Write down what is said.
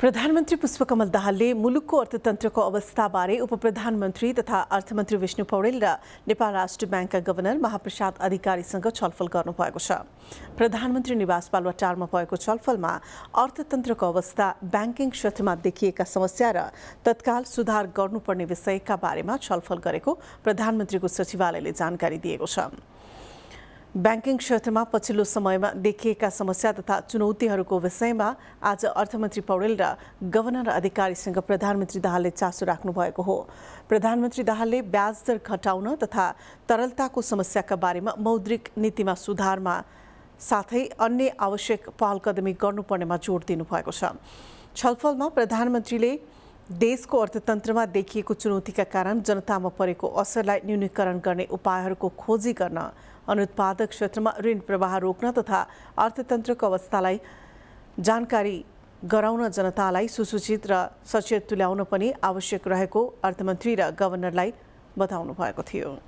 प्रधानमन्त्री पुष्पकमल दाहालले मुलुकको अर्थतन्त्रको अवस्थाबारे उप प्रधानमन्त्री तथा अर्थमन्त्री विष्णु पौडेल र नेपाल राष्ट्र ब्याङ्कका गभर्नर महाप्रसाद अधिकारीसँग छलफल गर्नुभएको छ प्रधानमन्त्री निवास बालुवाटारमा भएको छलफलमा अर्थतन्त्रको अवस्था ब्याङ्किङ क्षेत्रमा देखिएका समस्या र तत्काल सुधार गर्नुपर्ने विषयका बारेमा छलफल गरेको प्रधानमन्त्रीको सचिवालयले जानकारी दिएको छ ब्याङ्किङ क्षेत्रमा पछिल्लो समयमा देखिएका समस्या तथा चुनौतीहरूको विषयमा आज अर्थमन्त्री पौडेल र गभर्नर अधिकारीसँग प्रधानमन्त्री दाहालले चासो राख्नु भएको हो प्रधानमन्त्री दाहालले ब्याज दर घटाउन तथा तरलताको समस्याका बारेमा मौद्रिक नीतिमा सुधारमा साथै अन्य आवश्यक पहलकदमी गर्नुपर्नेमा जोड दिनुभएको छ छलफलमा प्रधानमन्त्रीले देशको अर्थतन्त्रमा देखिएको चुनौतीका कारण जनतामा परेको असरलाई न्यूनीकरण गर्ने उपायहरूको खोजी गर्न अनुत्पादक क्षेत्रमा ऋण प्रवाह रोक्न तथा अर्थतन्त्रको अवस्थालाई जानकारी गराउन जनतालाई सुसूचित र सचेत तुल्याउन पनि आवश्यक रहेको अर्थमन्त्री र गभर्नरलाई बताउनु भएको थियो